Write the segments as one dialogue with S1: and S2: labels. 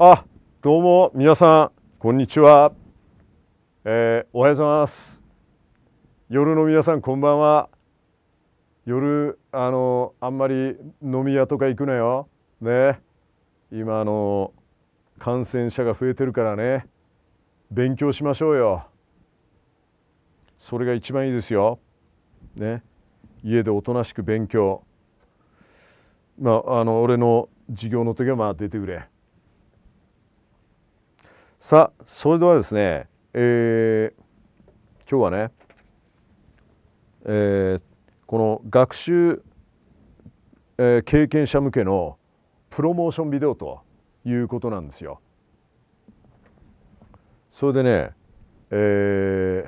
S1: あどうも皆さんこんにちは、えー、おはようございます夜の皆さんこんばんは夜あのあんまり飲み屋とか行くなよね今あの感染者が増えてるからね勉強しましょうよそれが一番いいですよね家でおとなしく勉強まああの俺の授業の時はまあ出てくれさあそれではですねえー、今日はねえー、この学習、えー、経験者向けのプロモーションビデオということなんですよ。それでね、え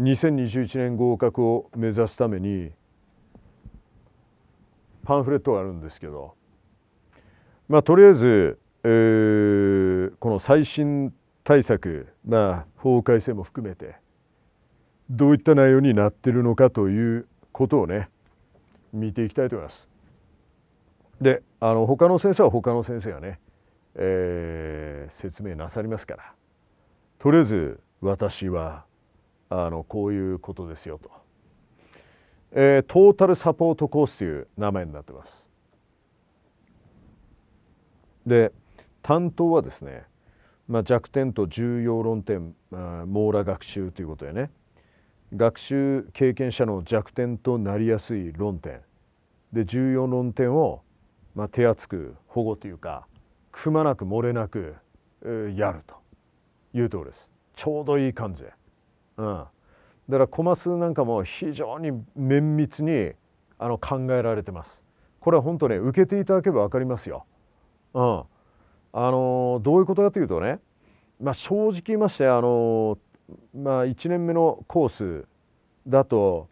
S1: ー、2021年合格を目指すためにパンフレットがあるんですけどまあとりあえずえこの最新対策、まあ、法改正も含めてどういった内容になってるのかということをね見ていきたいと思います。であの他の先生は他の先生がね、えー、説明なさりますからとりあえず私はあのこういうことですよと、えー、トータルサポートコースという名前になってます。で担当はですね、まあ、弱点と重要論点、まあ、網羅学習ということでね学習経験者の弱点となりやすい論点で重要論点を、まあ、手厚く保護というかくまなく漏れなくやるというところですちょうどいい感じで、うん、だからコマ数なんかも非常に綿密にあの考えられてますこれは本当ね受けていただけば分かりますよ、うん、あのどういうことかというとね、まあ、正直言いましてあの、まあ、1年目のコースだと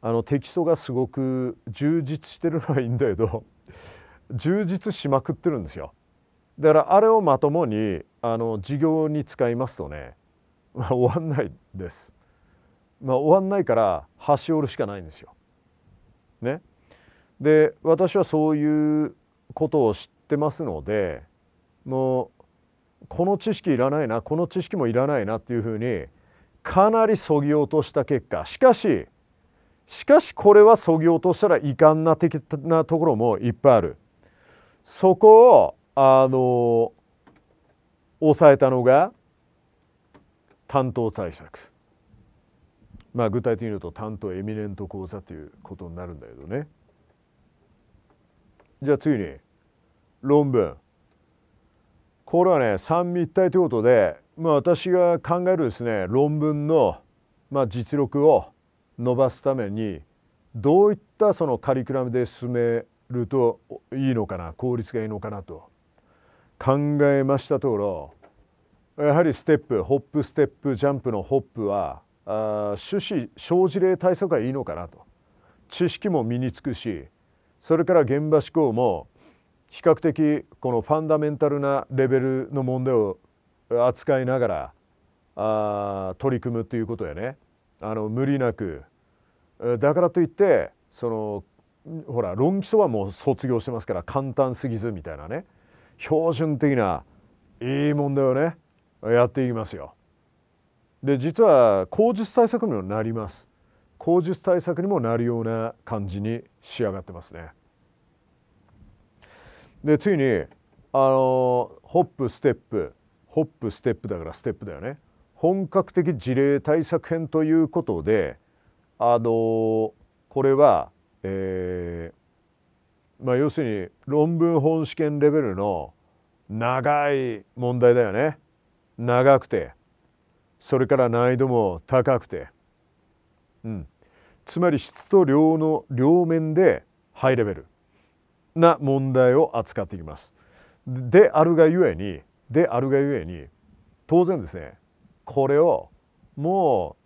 S1: あのテキストがすごく充実してるのはいいんだけど 充実しまくってるんですよ。だからあれをまともにあの授業に使いますとね、まあ、終わんないです。まあ、終わんないから端折るしかないんですよ。ね。で私はそういうことを知ってますのでもうこの知識いらないなこの知識もいらないなっていうふうにかなりそぎ落とした結果しかししかしこれはそぎ落としたら遺憾な的なところもいっぱいある。そこをあの抑えたのが担当対策。まあ具体的に言うと担当エミネント講座ということになるんだけどね。じゃあ次に論文。これはね三位一体ということで、まあ、私が考えるですね論文の、まあ、実力を伸ばすためにどういったそのカリキュラムで進めるといいのかな効率がいいのかなと考えましたところやはりステップホップステップジャンプのホップはあ趣旨生じ例対策がいいのかなと知識も身につくしそれから現場志向も比較的このファンダメンタルなレベルの問題を扱いながらあ取り組むということやねあの無理なくだからといってそのほら論基礎はもう卒業してますから簡単すぎずみたいなね標準的ないい問題をねやっていきますよ。で実は口述対策にもなります。口述対策にもなるような感じに仕上がってますね。でついにあのホップステップホップステップだからステップだよね本格的事例対策編ということであのこれは、えー、まあ、要するに論文本試験レベルの長い問題だよね長くてそれから難易度も高くて、うん、つまり質と量の両面でハイレベルな問題を扱っていきます。であるがゆえにであるがゆえに当然ですねこれをも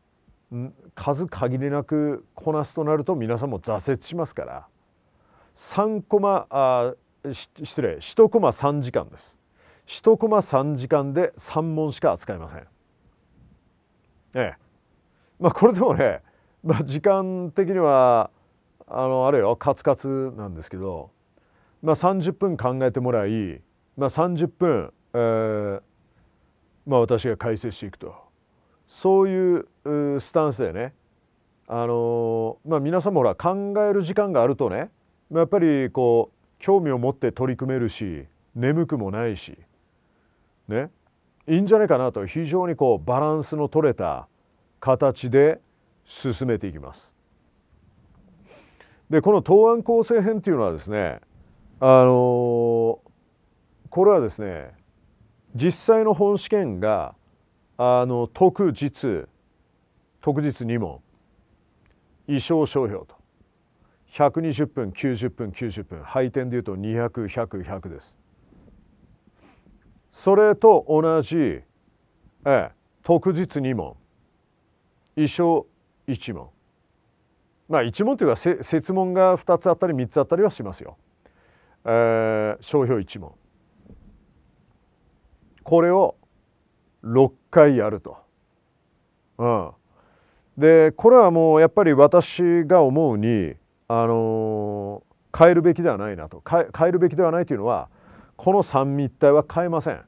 S1: う数限りなくこなすとなると皆さんも挫折しますから3コマあ失礼1コマ3時間です。1コマ3時間で3問しか扱いません。ええ。まあこれでもね、まあ、時間的にはあのあれよカツカツなんですけどまあ、30分考えてもらい、まあ、30分、えーまあ、私が解説していくとそういうスタンスでね、あのー、まあ、皆さんもほら考える時間があるとね、まあ、やっぱりこう興味を持って取り組めるし眠くもないしねいいんじゃないかなと非常にこうバランスの取れた形で進めていきます。でこの答案構成編っていうのはですねあのこれはですね実際の本試験があの特実特実2問衣装商標と120分90分90分配点でいうと200100です。それと同じ、ええ、特実2問衣装1問まあ1問というか設問が2つあったり3つあったりはしますよ。えー、商標1問これを6回やると。うん、でこれはもうやっぱり私が思うに、あのー、変えるべきではないなと変えるべきではないというのはこの三密体は変えません、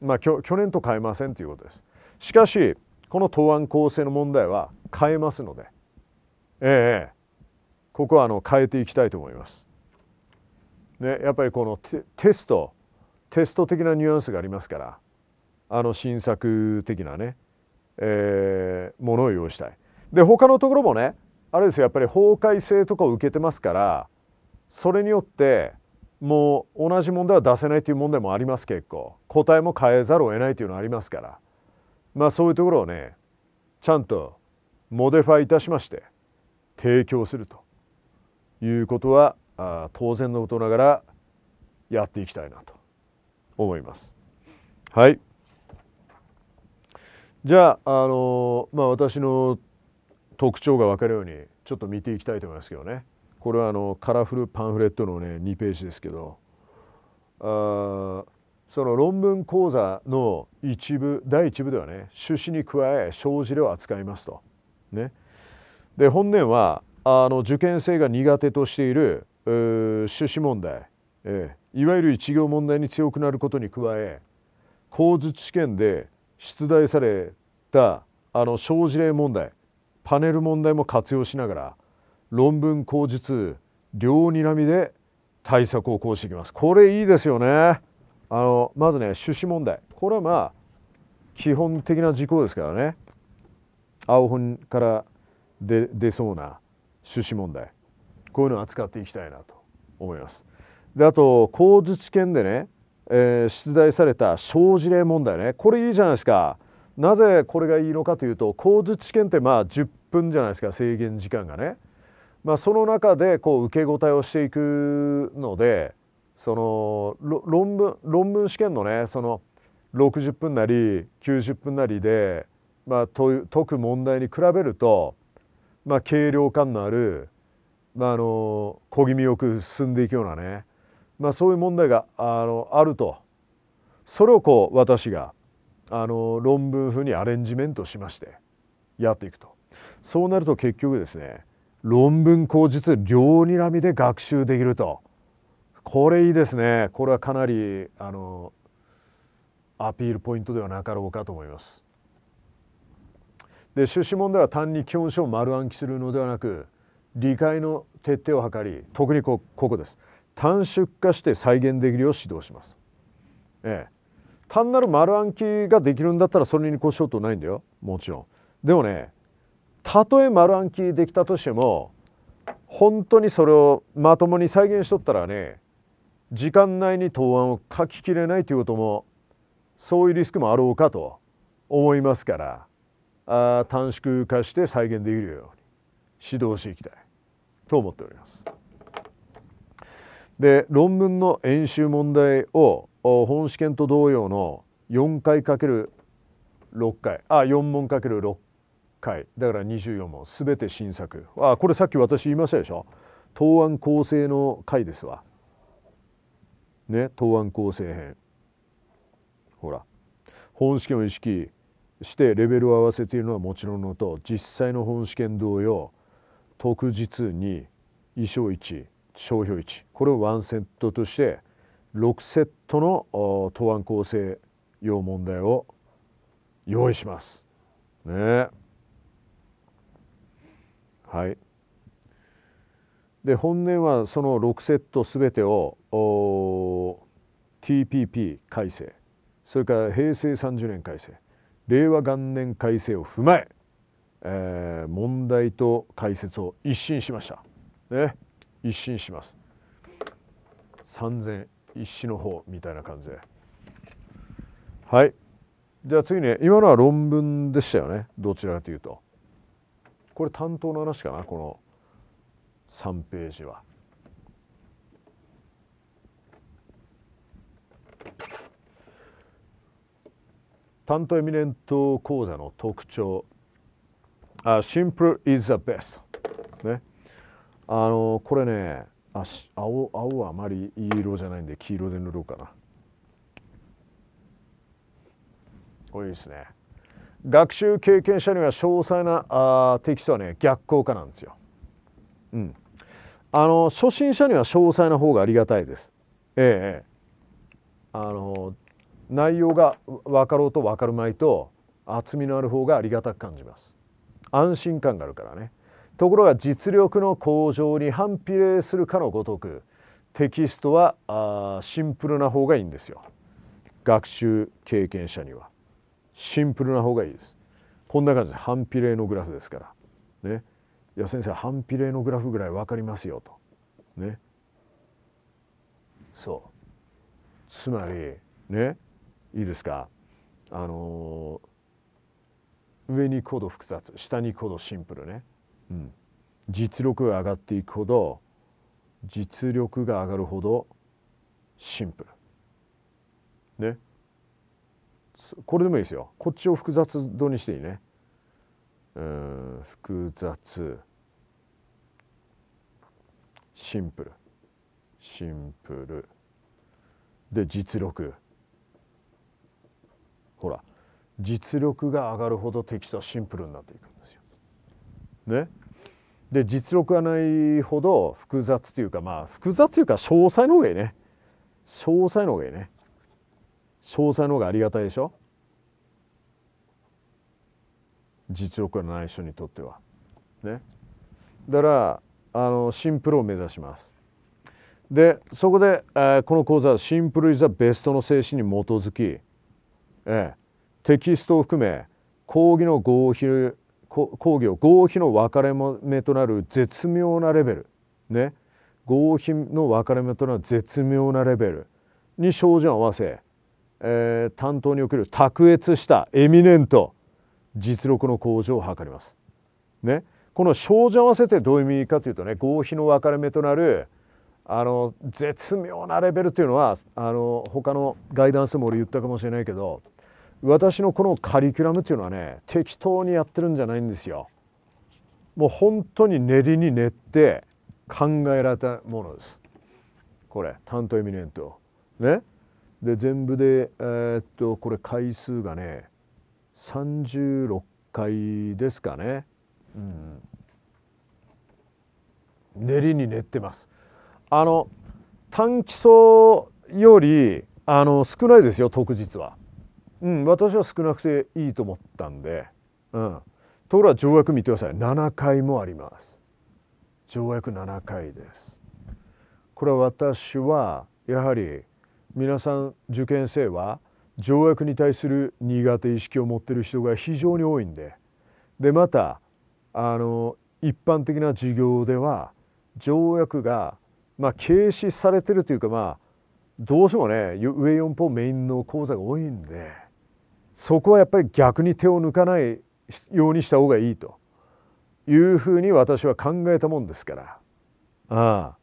S1: まあ、去年と変えませんということです。しかしこの答案構成の問題は変えますので、ええ、ここはあの変えていきたいと思います。ね、やっぱりこのテストテスト的なニュアンスがありますからあの新作的なね、えー、ものを用意したい。で他のところもねあれですよやっぱり法改正とかを受けてますからそれによってもう同じ問題は出せないという問題もあります結構答えも変えざるを得ないというのはありますからまあそういうところをねちゃんとモデファイいたしまして提供するということはあ当然のことながらやっていきたいなと思います。はい。じゃあ、あのまあ、私の特徴が分かるようにちょっと見ていきたいと思いますけどね。これはあのカラフルパンフレットのね2ページですけどあその論文講座の一部第1部ではね趣旨に加え生じるを扱いますと。ね、で本年はあの受験生が苦手としている趣旨問題、えー、いわゆる一行問題に強くなることに加え口述試験で出題されたあの小事例問題パネル問題も活用しながら論文口述両睨みで対策を講していきますこれいいですよねあのまずね趣旨問題これはまあ基本的な事項ですからね青本から出そうな趣旨問題こういうのを扱っていきたいなと思います。であと高津知見でね、えー、出題された生事例問題ねこれいいじゃないですか。なぜこれがいいのかというと高津知見ってまあ10分じゃないですか制限時間がね。まあ、その中でこう受け答えをしていくのでその論文論文試験のねその60分なり90分なりで、まあ、解く問題に比べると、まあ、軽量感のあるまあ、あの小気味よく進んでいくようなね、まあ、そういう問題があのあるとそれをこう私があの論文風にアレンジメントしましてやっていくとそうなると結局ですね論文口実両にらみで学習できるとこれいいですねこれはかなりあのアピールポイントではなかろうかと思います。で出資問題は単に基本書を丸暗記するのではなく理解の徹底を図り特にここです短縮化して再現できるよう指導します。ええ、単なる丸暗記ができるんだったらそれに越しようとないんだよもちろん。でもねたとえ丸暗記できたとしても本当にそれをまともに再現しとったらね時間内に答案を書ききれないということもそういうリスクもあろうかと思いますからあ短縮化して再現できるように指導していきたい。と思っております。で論文の演習問題を本試験と同様の4回かける6回あ4問かける6回だから24問全て新作あこれさっき私言いましたでしょ答案構成の回ですわ。ね答案構成編。ほら本試験を意識してレベルを合わせているのはもちろんのと実際の本試験同様特実に衣装1商標1これを1セットとして6セットの答案構成用問題を用意します。ねはい。で本年はその6セットすべてを TPP 改正それから平成30年改正令和元年改正を踏まええー、問題と解説を一新しました。ね、一新します。三千一死の方みたいな感じで。はい。じゃあ次ね、今のは論文でしたよね。どちらかというと。これ担当の話かな、この3ページは。担当エミネント講座の特徴あ simple is the best。ね。あのこれねあし青青はあまりいい色じゃないんで黄色で塗ろうかな。これいいですね。学習経験者には詳細なあテキストはね逆効果なんですよ。うん。あの初心者には詳細な方がありがたいです。ええ。あの内容が分かろうと分かるまいと厚みのある方がありがたく感じます。安心感があるからねところが実力の向上に反比例するかのごとくテキストはあシンプルな方がいいんですよ学習経験者にはシンプルな方がいいですこんな感じで反比例のグラフですからねいや先生反比例のグラフぐらい分かりますよとねそうつまりねいいですかあのー上に行くほど複雑下に行くほどシンプルね、うん、実力が上がっていくほど実力が上がるほどシンプルねこれでもいいですよこっちを複雑度にしていいねうん複雑シンプルシンプルで実力ほら実力が上がるほどテキストはシンプルになっていくんですよ。ね、で実力がないほど複雑というかまあ複雑というか詳細の方がいいね詳細の方がいいね詳細の方がありがたいでしょ実力がない人にとっては。ね、だからあのシンプルを目指します。でそこで、えー、この講座はシンプルイズベストの精神に基づき、ええー、テキストを含め講義の合否講義を合否の分かれ目となる絶妙なレベルね合否の分かれ目となる絶妙なレベルに照準を合わせ、えー、担当における卓越したエミネント実力の向上を図ります。ね、この照準合わせてどういう意味かというとね合否の分かれ目となるあの絶妙なレベルというのはあの他のガイダンスでも俺言ったかもしれないけど私のこのカリキュラムっていうのはね適当にやってるんじゃないんですよ。もう本当に練りに練って考えられたものです。これント・エミネント。ね。で全部で、えー、っとこれ回数がね36回ですかね。うん、練りに練ってます。あの単期層よりあの少ないですよ特日は。うん、私は少なくていいと思ったんで、うん、ところが条約見てください7回もあります条約7回ですこれは私はやはり皆さん受験生は条約に対する苦手意識を持っている人が非常に多いんででまたあの一般的な授業では条約が、まあ、軽視されてるというかまあどうしてもね上4法メインの講座が多いんで。そこはやっぱり逆に手を抜かないようにした方がいいというふうに私は考えたもんですからあ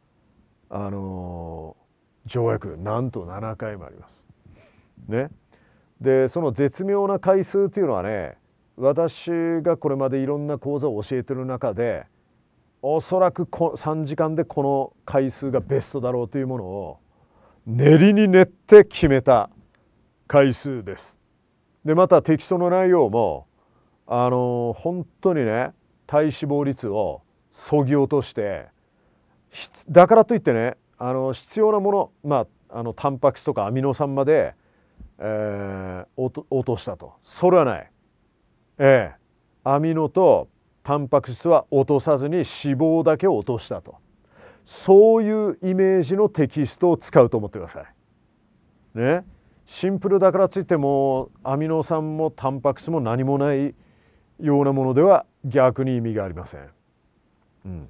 S1: ああのー、条約なんと7回もあります。ね、でその絶妙な回数というのはね私がこれまでいろんな講座を教えてる中でおそらくこ3時間でこの回数がベストだろうというものを練りに練って決めた回数です。でまたストの内容もあの本当にね体脂肪率をそぎ落としてだからといってねあの必要なものまああのタンパク質とかアミノ酸まで、えー、落としたとそれはない。ええー、アミノとタンパク質は落とさずに脂肪だけを落としたとそういうイメージのテキストを使うと思ってください。ね、シンプルだからついてもアミノ酸もタンパク質も何もないようなものでは逆に意味がありません、うん、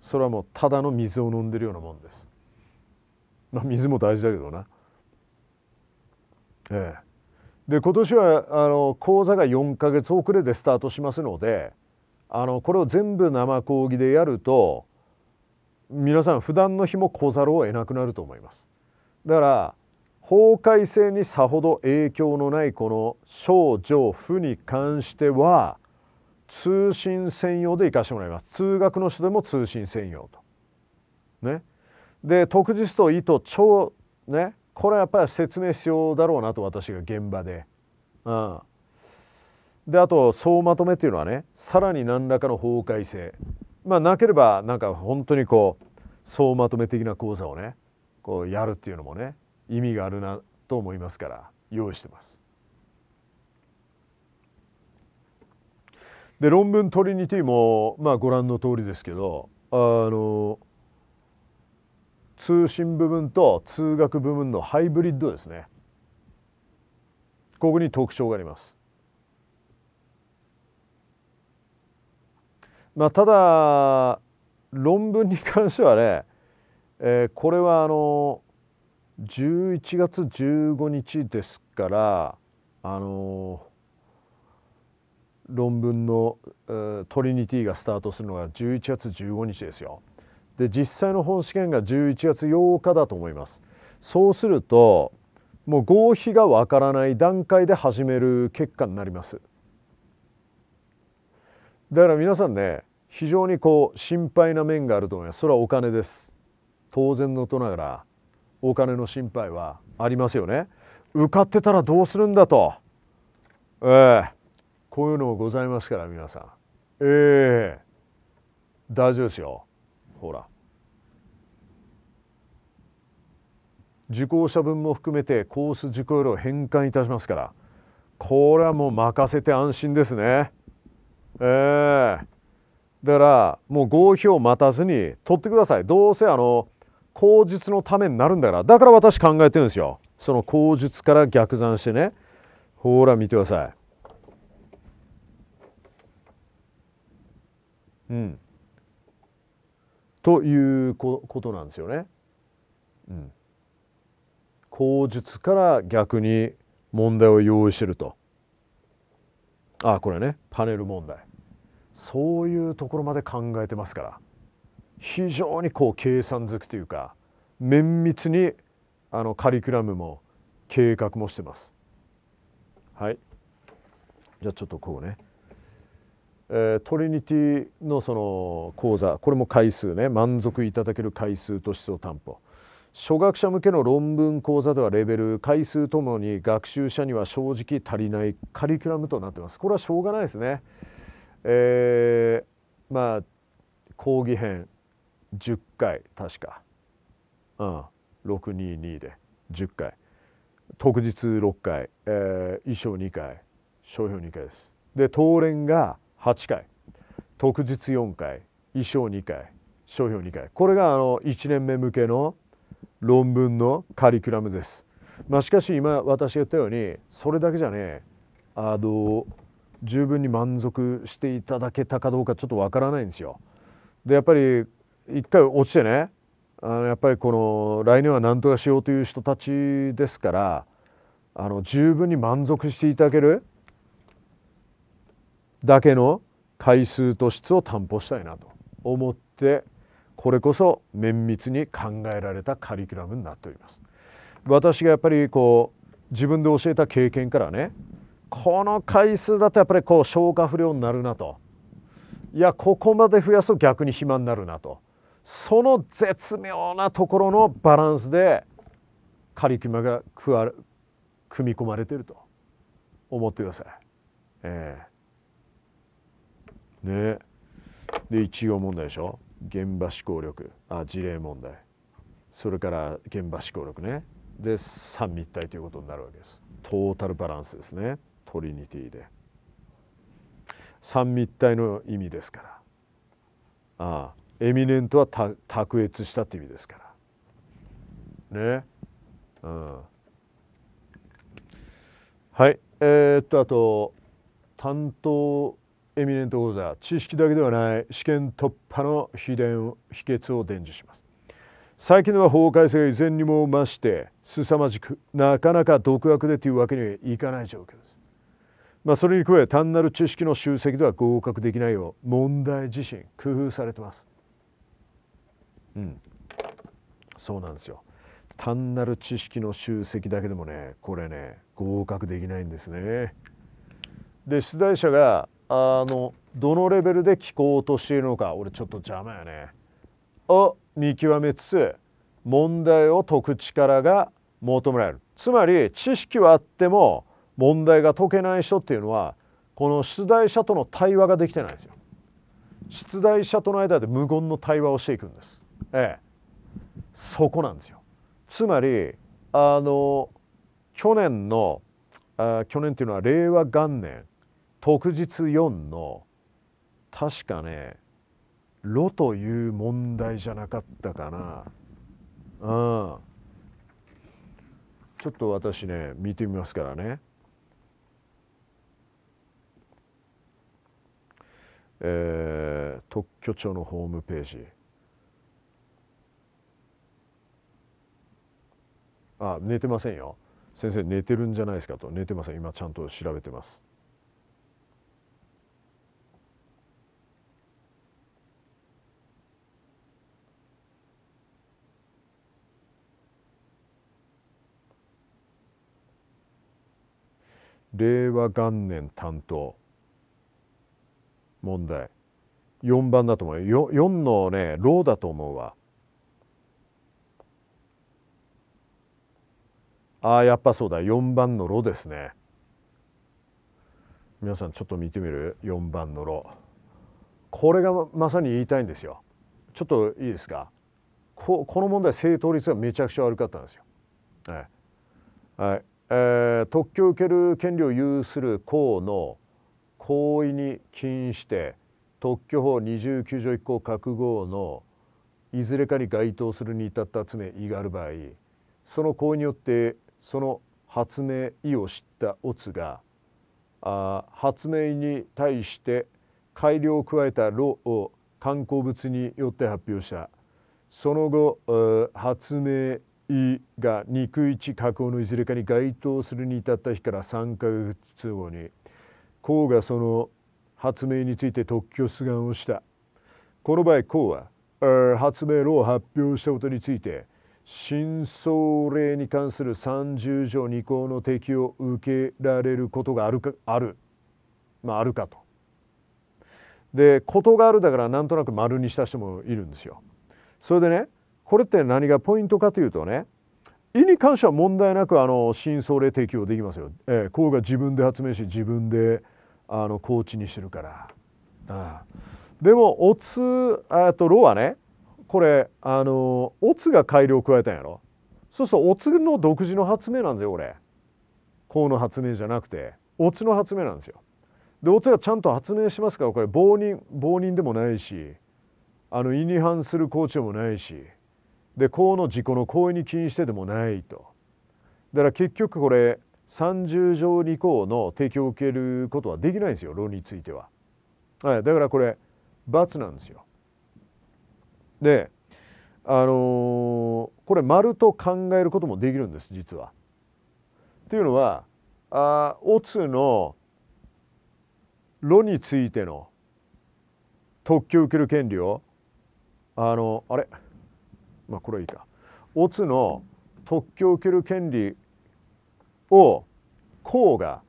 S1: それはもうただの水を飲んでるようなもんです、まあ、水も大事だけどなええで今年はあの講座が4ヶ月遅れでスタートしますのであのこれを全部生講義でやると皆さん普段の日も小ざるを得なくなると思います。だから法改正にさほど影響のないこの症状負に関しては通信専用で行かしてもらいます通学の人でも通信専用と。ね、で特実と意図超ねこれはやっぱり説明必要だろうなと私が現場で。うん、であと総まとめっていうのはねさらに何らかの法改正まあなければなんか本当にこう総まとめ的な講座をねこうやるっていうのもね意味があるなと思いますから用意してます。で論文トリニティもまあご覧の通りですけどあの通信部分と通学部分のハイブリッドですねここに特徴があります。まあ、ただ論文に関してはね、えー、これはあの11月15日ですからあの論文の「トリニティ」がスタートするのが11月15日ですよ。で実際の本試験が11月8日だと思います。そうするともう合否がわからない段階で始める結果になります。だから皆さんね非常にこう心配な面があると思います。それはお金です。当然のことながらお金の心配はありますよね受かってたらどうするんだと、えー、こういうのもございますから皆さんええー、大丈夫ですよほら受講者分も含めてコース受講料返還いたしますからこれはもう任せて安心ですねええー、だからもう合否を待たずに取ってくださいどうせあの口述のためになるんだからだから私考えてるんですよその口述から逆算してねほら見てくださいうん、ということなんですよね。うん、口述から逆に問題を用意してると。あこれねパネル問題そういうところまで考えてますから。非常にこう計算づくというか綿密にあのカリキュラムも計画もしてます。はい、じゃあちょっとこうね、えー、トリニティのその講座これも回数ね満足いただける回数と質を担保初学者向けの論文講座ではレベル回数ともに学習者には正直足りないカリキュラムとなってますこれはしょうがないですね。えー、まあ講義編10回確か、うん、622で10回特日6回、えー、衣装2回商標2回ですで当連が8回特日4回衣装2回商標2回これがあの1年目向けの論文のカリキュラムです。まあ、しかし今私が言ったようにそれだけじゃねあの十分に満足していただけたかどうかちょっとわからないんですよ。でやっぱり一回落ちてねあのやっぱりこの来年は何とかしようという人たちですからあの十分に満足していただけるだけの回数と質を担保したいなと思ってこれこそ綿密に考えられたカリキュラムになっております。私がやっぱりこう自分で教えた経験からねこの回数だとやっぱりこう消化不良になるなといやここまで増やすと逆に肥満になるなと。その絶妙なところのバランスでカリキュラムが組み込まれていると思ってください。えー、ねで一応問題でしょ現場思考力あ事例問題それから現場思考力ねで三密体ということになるわけです。トータルバランスですねトリニティで。三密体の意味ですから。ああエミネントは卓越したって意味ですからね、うん、はいえー、っとあと担当エミネント講座知識だけではない試験突破の秘伝秘訣を伝授します最近では法改正が以前にも増して凄まじくなかなか独学でというわけにはいかない状況ですまあ、それに加え単なる知識の集積では合格できないよう問題自身工夫されてますうん、そうなんですよ単なる知識の集積だけでもねこれね合格できないんですね。で出題者があのどのレベルで聞こうとしているのか俺ちょっと邪魔やね。を見極めつつ問題を解く力が求められるつまり知識はあっても問題が解けない人っていうのはこの出題者との対話ができてないんですよ。出題者との間で無言の対話をしていくんです。ええ、そこなんですよ。つまりあの去年のあ去年っていうのは令和元年特日4の確かねろという問題じゃなかったかな。うん、ちょっと私ね見てみますからね。えー、特許庁のホームページ。寝てませんよ先生寝てるんじゃないですかと寝てません今ちゃんと調べてます令和元年担当問題4番だと思う 4, 4のねローだと思うわああやっぱそうだ4番の「ろ」ですね皆さんちょっと見てみる4番の「ろ」これがまさに言いたいんですよちょっといいですかここの問題正答率がめちゃくちゃ悪かったんですよ、はいはいえー、特許を受ける権利を有する公の行為に起因して特許法29条1項覚悟のいずれかに該当するに至った罪意がある場合その行為によってその発明意を知ったオツがあ発明に対して改良を加えた炉を観光物によって発表したその後発明意が肉一加工のいずれかに該当するに至った日から3か月後に孔がその発明について特許出願をしたこの場合孔は発明炉を発表したことについて真相霊に関する30条2項の適用を受けられることがあるかある,、まあ、あるかと。でことがあるだからなんとなく丸にした人もいるんですよ。それでねこれって何がポイントかというとね意に関しては問題なくあの真相霊提供できますよ。ええ、こうが自分で発明し自分であのコーチにしてるから。ああでもおつあとろ」はねこれあのオツが改良を加えたんやろそうそうオツの独自の発明なんですよ俺こうの発明じゃなくてオツの発明なんですよでオツがちゃんと発明しますからこれ暴人暴人でもないしあの違に反する校長もないしでこうの自己の行為に起因してでもないとだから結局これ30条二項の提供を受けることはできないんですよ論については、はい、だからこれ罰なんですよであのー、これ丸と考えることもできるんです実は。っていうのはあオツの「炉」についての特許受ける権利をあのあれまあこれはいいかオツの特許を受ける権利を公が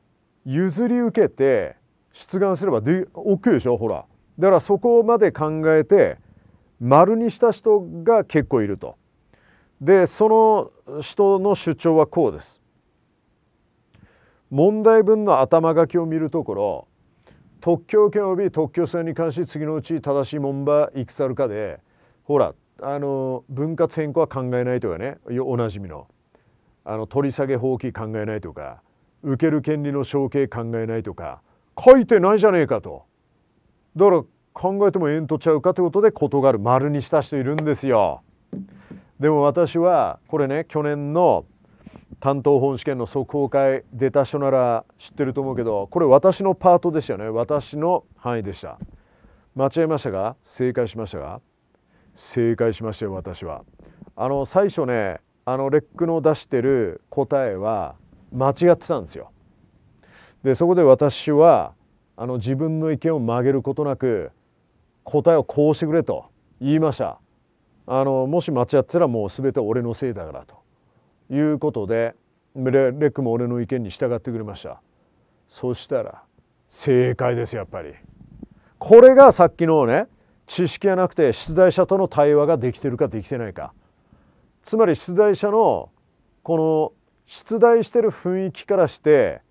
S1: 譲り受けて出願すればで OK でしょほらだからそこまで考えて丸にした人が結構いると。でその人の主張はこうです。問題文の頭書きを見るところ特許権及び特許制に関して次のうち正しい問ばいくつあるかでほらあの分割変更は考えないとかねおなじみのあの取り下げ放棄考えないとか受ける権利の承継考えないとか書いてないじゃねえかと。だから考えてもえんとちゃうかということで事がある丸にした人いるんですよ。でも私はこれね去年の担当本試験の速報会出た人なら知ってると思うけどこれ私のパートでしたよね私の範囲でした間違えましたか正解しましたか正解しましたよ私はあの最初ねあのレックの出してる答えは間違ってたんですよでそこで私はあの自分の意見を曲げることなく答えをこうしてくれと言いましたあのもし間違ってたらもう全て俺のせいだからということでレックも俺の意見に従ってくれましたそしたら正解ですやっぱりこれがさっきのね知識がなくて出題者との対話ができてるかできてないかつまり出題者のこの出題してる雰囲気からして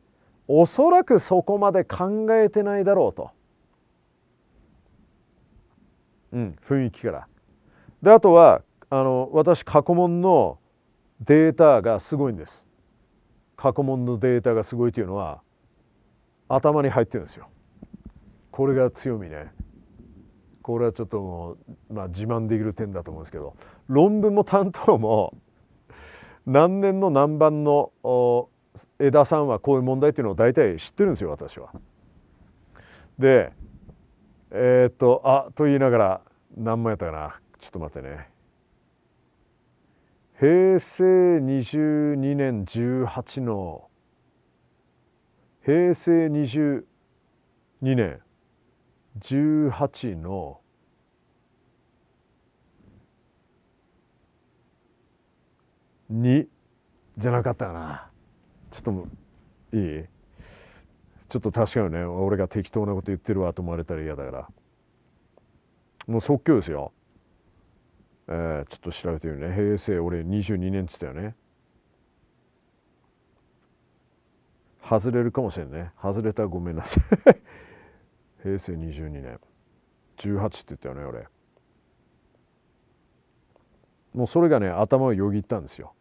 S1: おそらくそこまで考えてないだろうと。うん、雰囲気から。であとはあの私過去問のデータがすごいんです。過去問のデータがすごいというのは頭に入ってるんですよ。これが強みね。これはちょっともう、まあ、自慢できる点だと思うんですけど論文も担当も何年の何番の江田さんはこういう問題っていうのを大体知ってるんですよ私は。でえー、っとあと言いながら何枚やったかなちょっと待ってね平成22年18の平成22年18の2じゃなかったかなちょっといいちょっと確かにね俺が適当なこと言ってるわと思われたら嫌だからもう即興ですよえー、ちょっと調べてみるね平成俺22年っつったよね外れるかもしれんね外れたらごめんなさい 平成22年18って言ったよね俺もうそれがね頭をよぎったんですよ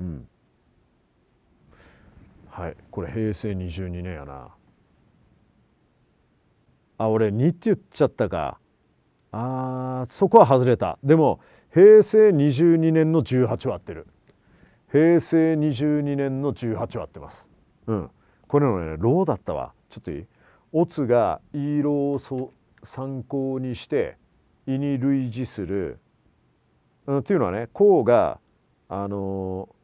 S1: うん。はい、これ平成22年やな。あ、俺2って言っちゃったか。あそこは外れた。でも平成22年の18は合ってる。平成22年の18は合ってます。うん。これのね、ローだったわ。ちょっといいオツがイーロを参考にして胃に類似する、うん、っていうのはねうがあのー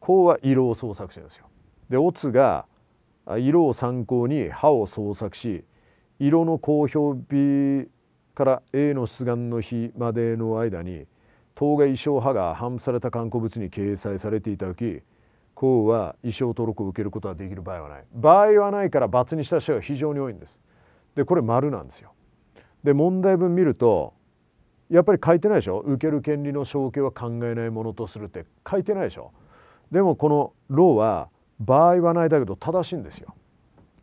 S1: こうは色を創作者ですよ。でオツが色を参考に歯を創作し色の公表日から A の出願の日までの間に当該衣装派が反布された観古物に掲載されていた時公は衣装登録を受けることはできる場合はない場合はないから罰にした人が非常に多いんですでこれ丸なんですよで問題文見るとやっぱり書いてないでしょ受ける権利の承継は考えないものとするって書いてないでしょでもこのろ」うは場合はないだけど正しいんですよ。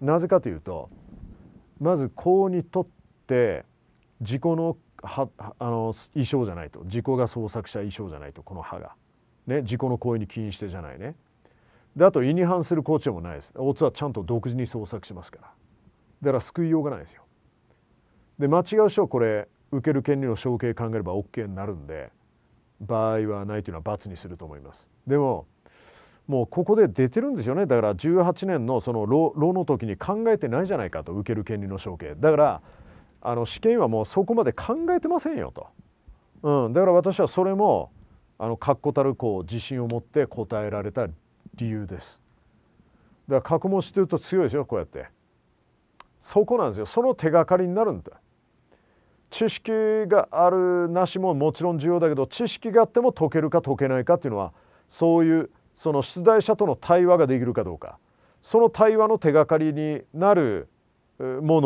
S1: なぜかというとまずう」にとって自己のはあの衣装じゃないと自己が創作した衣装じゃないとこの歯が、ね、自己の行為に起因してじゃないねであと意に反するコーチもないですオツはちゃんと独自に創作しますからだから救いようがないですよで間違う人はこれ受ける権利の承継考えれば OK になるんで場合はないというのは罰にすると思いますでももうここで出てるんですよねだから18年のその牢の時に考えてないじゃないかと受ける権利の承継だからあの試験はもうそこまで考えてませんよと、うん、だから私はそれもあの確固たるこう自信を持って答えられた理由ですだから過去問してると強いですよこうやってそこなんですよその手がかりになるんだ知識があるなしももちろん重要だけど知識があっても解けるか解けないかっていうのはそういうその出題者との対話ができるかどうかその対話の手がかりになるも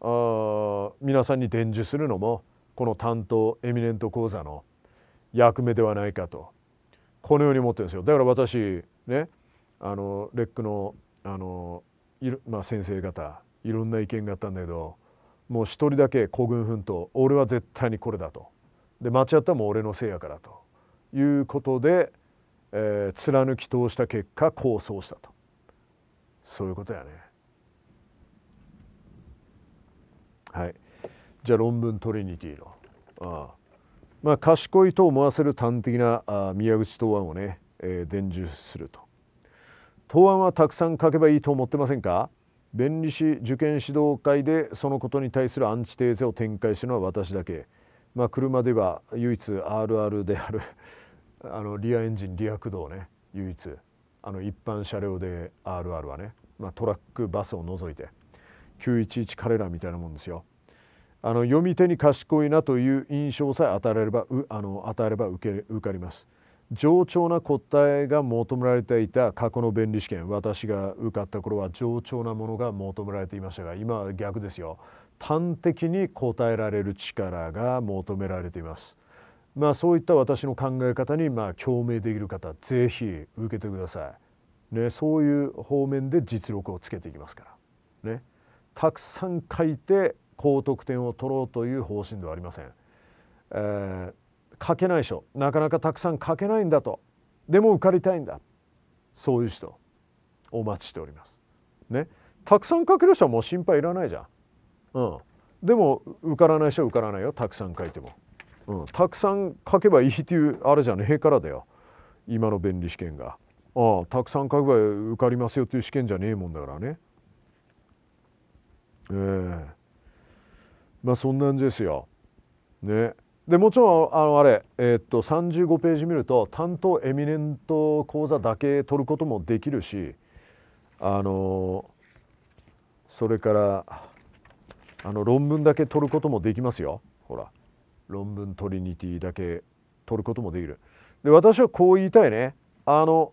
S1: のを皆さんに伝授するのもこの担当エミネント講座の役目ではないかとこのように思ってるんですよ。だから私ねあのレックのあのいる、まあ、先生方いろんな意見があったんだけどもう一人だけ孤軍奮闘俺は絶対にこれだとで間違ったも俺のせいやからということでえー、貫き通した結果構想したとそういうことやねはいじゃあ論文トリニティのああまあ賢いと思わせる端的なあ宮口答案をね、えー、伝授すると答案はたくさん書けばいいと思ってませんか弁理士受験指導会でそのことに対するアンチテーゼを展開するのは私だけまあ車では唯一 RR であるあのリアエンジンリア駆動ね唯一あの一般車両で RR はね、まあ、トラックバスを除いて911彼らみたいなもんですよ。あの読み手に賢いなという印象さえ与えればうあの与えれば受け受かります。冗長な答えが求められていた過去の弁理試験私が受かった頃は冗長なものが求められていましたが今は逆ですよ端的に答えられる力が求められていますまあ、そういった私の考え方にまあ共鳴できる方是非受けてください、ね、そういう方面で実力をつけていきますから、ね、たくさん書いて高得点を取ろうという方針ではありません。えー、書けない人なかなかたくさん書けないんだとでも受かりたいんだそういう人お待ちしております。ね、たくさん書ける人はもう心配いらないじゃん。うん、でも受からない人は受からないよたくさん書いても。うん、たくさん書けばいいっていうあれじゃねえからだよ今の便利試験がああたくさん書けば受かりますよっていう試験じゃねえもんだからねええー、まあそんなんですよねでもちろんあのあれ、えー、っと35ページ見ると担当エミネント講座だけ取ることもできるしあのそれからあの論文だけ取ることもできますよほら論文トリニティだけ取ることもできる。で私はこう言いたいねあの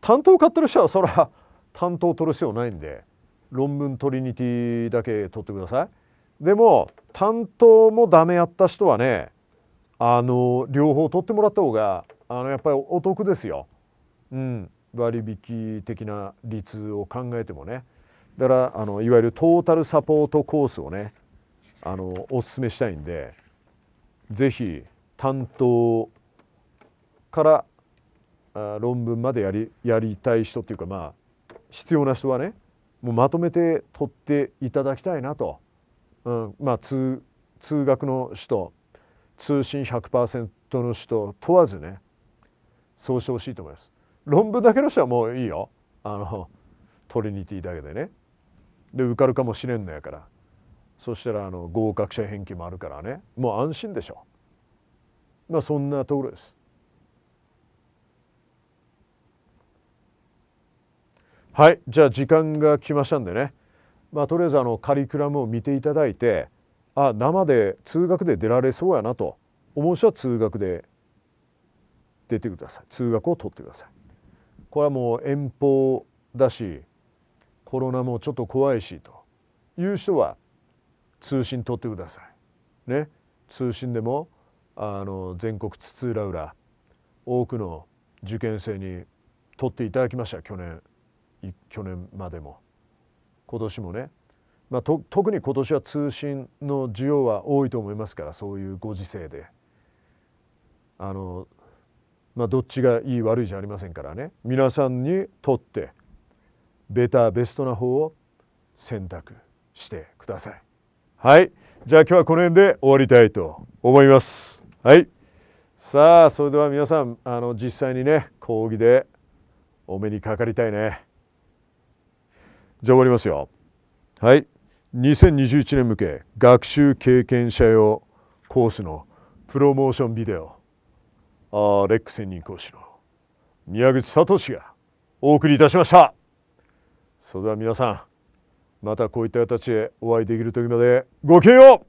S1: 担当買ってる人はそら担当取る必要ないんで論文トリニティだけ取ってください。でも担当もダメやった人はねあの両方取ってもらった方があのやっぱりお得ですよ。うん、割引的な率を考えてもね。だからあのいわゆるトータルサポートコースをねあのおすすめしたいんで。ぜひ担当から論文までやりやりたい人っていうかまあ必要な人はねもうまとめて取っていただきたいなと、うん、まあ通通学の人通信100%の人問わずねそうしてほしいと思います。論文だけの人はもういいよあのトリニティだけでねで受かるかもしれんのやからそしたらあの合格者返金もあるからねもう安心でしょうまあそんなところですはいじゃあ時間が来ましたんでねまあとりあえずあのカリクラムを見ていただいてあ生で通学で出られそうやなと思う人は通学で出てください通学を取ってくださいこれはもう遠方だしコロナもちょっと怖いしという人は通信取ってください。ね、通信でもあの全国津々浦々多くの受験生に取っていただきました去年去年までも今年もね、まあ、特に今年は通信の需要は多いと思いますからそういうご時世であの、まあ、どっちがいい悪いじゃありませんからね皆さんにとってベターベストな方を選択してください。はいじゃあ今日はこの辺で終わりたいと思いますはいさあそれでは皆さんあの実際にね講義でお目にかかりたいねじゃあ終わりますよはい2021年向け学習経験者用コースのプロモーションビデオあレック専任講師の宮口聡がお送りいたしましたそれでは皆さんまたこういった形でお会いできる時までごきげんよう